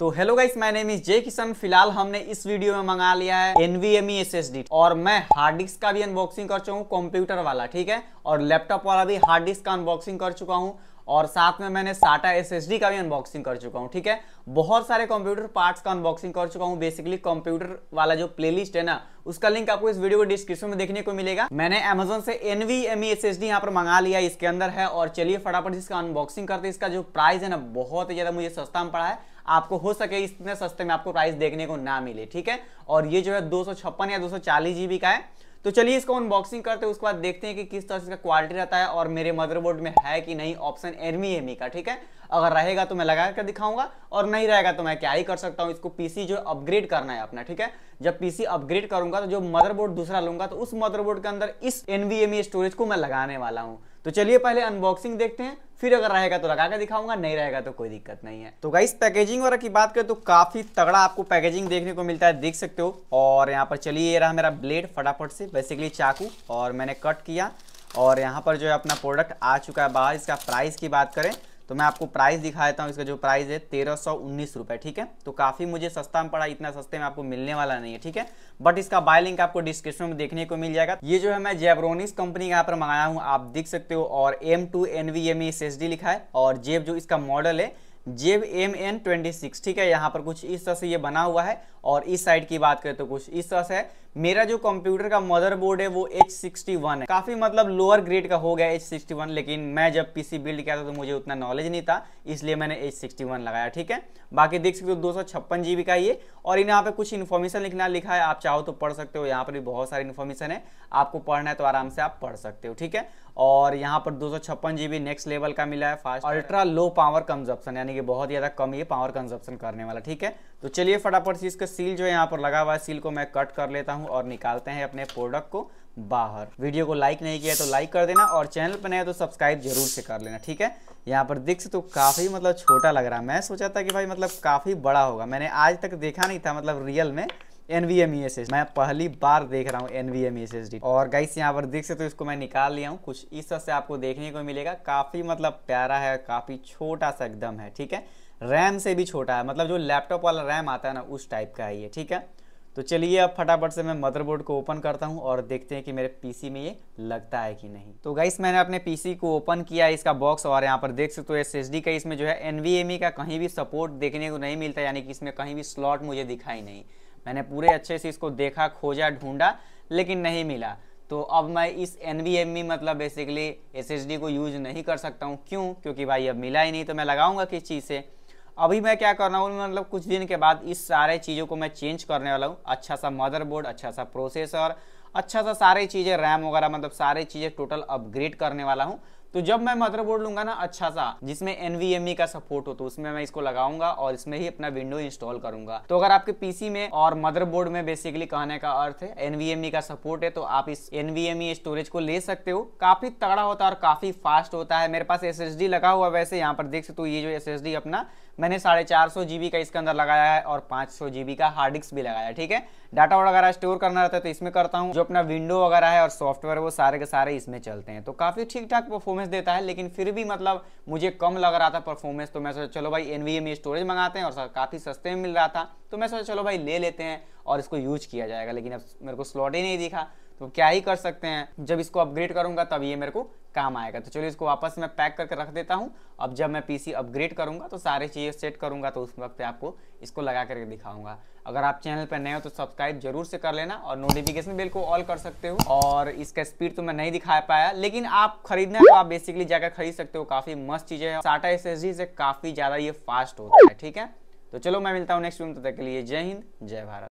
तो hello guys my name is Jay Kishan फिलहाल हमने इस वीडियो में मंगा लिया है एनवीएमई एसएसडी e और मैं हार्ड डिस्क का भी अनबॉक्सिंग कर चुका हूँ कंप्यूटर वाला ठीक है और लैपटॉप वाला भी हार्ड डिस्क का अनबॉक्सिंग कर चुका हूँ और साथ में मैंने साटा एस का भी अनबॉक्सिंग कर चुका हूँ ठीक है बहुत सारे कंप्यूटर पार्ट्स का अनबॉक्सिंग कर चुका हूँ बेसिकली कंप्यूटर वाला जो प्लेलिस्ट है ना उसका लिंक आपको इस वीडियो को डिस्क्रिप्शन में देखने को मिलेगा मैंने अमेजोन से ई एस एस डी यहाँ पर मंगा लिया इसके अंदर है और चलिए फटाफट इसका अनबॉक्सिंग करते हैं इसका जो प्राइस है ना बहुत ही ज्यादा मुझे सस्ता में पड़ा है आपको हो सके इतने सस्ते में आपको प्राइस देखने को ना मिले ठीक है और ये जो है दो या दो सौ का है तो चलिए इसको अनबॉक्सिंग करते हैं उसके बाद देखते हैं कि किस तरह से इसका क्वालिटी रहता है और मेरे मदरबोर्ड में है कि नहीं ऑप्शन एरमी एमी का ठीक है अगर रहेगा तो मैं लगा कर दिखाऊंगा और नहीं रहेगा तो मैं क्या ही कर सकता हूँ इसको पीसी जो अपग्रेड करना है अपना ठीक है जब पीसी अपग्रेड करूंगा तो जो मदरबोर्ड दूसरा लूंगा तो उस मदरबोर्ड के अंदर इस एनवीएमई स्टोरेज को मैं लगाने वाला हूँ तो चलिए पहले अनबॉक्सिंग देखते हैं फिर अगर रहेगा तो लगा कर दिखाऊंगा नहीं रहेगा तो कोई दिक्कत नहीं है तो गाइस पैकेजिंग वगैरह की बात करें तो काफी तगड़ा आपको पैकेजिंग देखने को मिलता है देख सकते हो और यहाँ पर चलिए ये रहा मेरा ब्लेड फटाफट से बेसिकली चाकू और मैंने कट किया और यहाँ पर जो है अपना प्रोडक्ट आ चुका है बाहर इसका प्राइस की बात करें तो मैं आपको प्राइस दिखा देता हूँ इसका जो प्राइस है तेरह सौ उन्नीस रुपए ठीक है तो काफ़ी मुझे सस्ता में पड़ा इतना सस्ते में आपको मिलने वाला नहीं है ठीक है बट इसका बाय लिंक आपको डिस्क्रिप्शन में देखने को मिल जाएगा ये जो है मैं जेब्रोनिस कंपनी का यहाँ पर मंगाया हूँ आप देख सकते हो और M two N V M S S D लिखा है और जेब जो इसका मॉडल है जेब एम एन ट्वेंटी सिक्स ठीक है यहाँ पर कुछ इस तरह से ये बना हुआ है और इस साइड की बात करें तो कुछ इस तरह से मेरा जो कंप्यूटर का मदरबोर्ड है वो H61 है काफी मतलब लोअर ग्रेड का हो गया H61 लेकिन मैं जब पीसी बिल्ड किया था तो मुझे उतना नॉलेज नहीं था इसलिए मैंने H61 लगाया ठीक है बाकी देख सकते हो दो सौ का ये और इन यहाँ पे कुछ इन्फॉर्मेशन लिखना लिखा है आप चाहो तो पढ़ सकते हो यहाँ पर भी बहुत सारी इन्फॉर्मेशन है आपको पढ़ना है तो आराम से आप पढ़ सकते हो ठीक है और यहाँ पर दो जीबी नेक्स्ट लेवल का मिला है fast ultra low power consumption यानी कि बहुत ज़्यादा कम ये पावर कंजप्शन करने वाला ठीक है तो चलिए फटाफट से इसका सील जो है यहाँ पर लगा हुआ है सील को मैं कट कर लेता हूँ और निकालते हैं अपने प्रोडक्ट को बाहर वीडियो को लाइक नहीं किया तो लाइक कर देना और चैनल पर नया तो सब्सक्राइब जरूर से कर लेना ठीक है यहाँ पर दिख से तो काफ़ी मतलब छोटा लग रहा है मैं सोचा था कि भाई मतलब काफ़ी बड़ा होगा मैंने आज तक देखा नहीं था मतलब रियल में एन एस e मैं पहली बार देख रहा हूँ एन एस e और गाइस यहाँ पर दिख से तो इसको मैं निकाल लिया हूँ कुछ इस तरह से आपको देखने को मिलेगा काफ़ी मतलब प्यारा है काफ़ी छोटा सा एकदम है ठीक है रैम से भी छोटा है मतलब जो लैपटॉप वाला रैम आता है ना उस टाइप का है ये ठीक है तो चलिए अब फटाफट से मैं मदरबोर्ड को ओपन करता हूँ और देखते हैं कि मेरे पीसी में ये लगता है कि नहीं तो गाइस मैंने अपने पीसी को ओपन किया इसका बॉक्स और यहाँ पर देख सकते हो एस एस का इसमें जो है एन का कहीं भी सपोर्ट देखने को नहीं मिलता यानी कि इसमें कहीं भी स्लॉट मुझे दिखाई नहीं मैंने पूरे अच्छे से इसको देखा खोजा ढूंढा लेकिन नहीं मिला तो अब मैं इस एन वी मतलब बेसिकली एस को यूज नहीं कर सकता हूँ क्यों क्योंकि भाई अब मिला ही नहीं तो मैं लगाऊंगा किस चीज़ से अभी मैं क्या कर रहा हूँ मतलब कुछ दिन के बाद इस सारे चीज़ों को मैं चेंज करने वाला हूँ अच्छा सा मदरबोर्ड अच्छा सा प्रोसेसर अच्छा सा सारी चीज़ें रैम वगैरह मतलब सारी चीज़ें टोटल अपग्रेड करने वाला हूँ तो जब मैं मदरबोर्ड लूंगा ना अच्छा सा जिसमें एनवीएमई का सपोर्ट हो तो उसमें मैं इसको लगाऊंगा और इसमें ही अपना विंडो इंस्टॉल करूंगा तो अगर आपके पीसी में और मदरबोर्ड में बेसिकली कहने का अर्थ है एनवीएमई का सपोर्ट है तो आप इस एनवीएमई स्टोरेज को ले सकते हो काफी तगड़ा होता है और काफी फास्ट होता है मेरे पास एस लगा हुआ वैसे यहाँ पर देख सकते हो ये जो एस अपना मैंने साढ़े चार सौ का इसके अंदर लगाया है और पाँच सौ का हार्ड डिस्क भी लगाया है ठीक है डाटा वगैरह स्टोर करना रहता है तो इसमें करता हूँ जो अपना विंडो वगैरह है और सॉफ्टवेयर वो सारे के सारे इसमें चलते हैं तो काफ़ी ठीक ठाक परफॉर्मेंस देता है लेकिन फिर भी मतलब मुझे कम लग रहा था परफॉर्मेंस तो मैं सोचा चलो भाई एन स्टोरेज मंगाते हैं और काफ़ी सस्ते में मिल रहा था तो मैं सोचा चलो भाई ले लेते हैं और इसको यूज किया जाएगा लेकिन अब मेरे को स्लॉट ही नहीं दिखा तो क्या ही कर सकते हैं जब इसको अपग्रेड करूंगा तब ये मेरे को काम आएगा तो चलिए इसको वापस मैं पैक करके रख देता हूँ अब जब मैं पीसी अपग्रेड करूँगा तो सारे चीज़ें सेट करूँगा तो उस वक्त पे आपको इसको लगा करके दिखाऊंगा अगर आप चैनल पर नए हो तो सब्सक्राइब जरूर से कर लेना और नोटिफिकेशन बिल को ऑल कर सकते हो और इसका स्पीड तो मैं नहीं दिखा पाया लेकिन आप खरीदना तो आप बेसिकली जाकर खरीद सकते हो काफ़ी मस्त चीज़ें हैं साटा एस से काफ़ी ज़्यादा ये फास्ट होता है ठीक है तो चलो मैं मिलता हूँ नेक्स्ट वीडियो तक के लिए जय हिंद जय भारत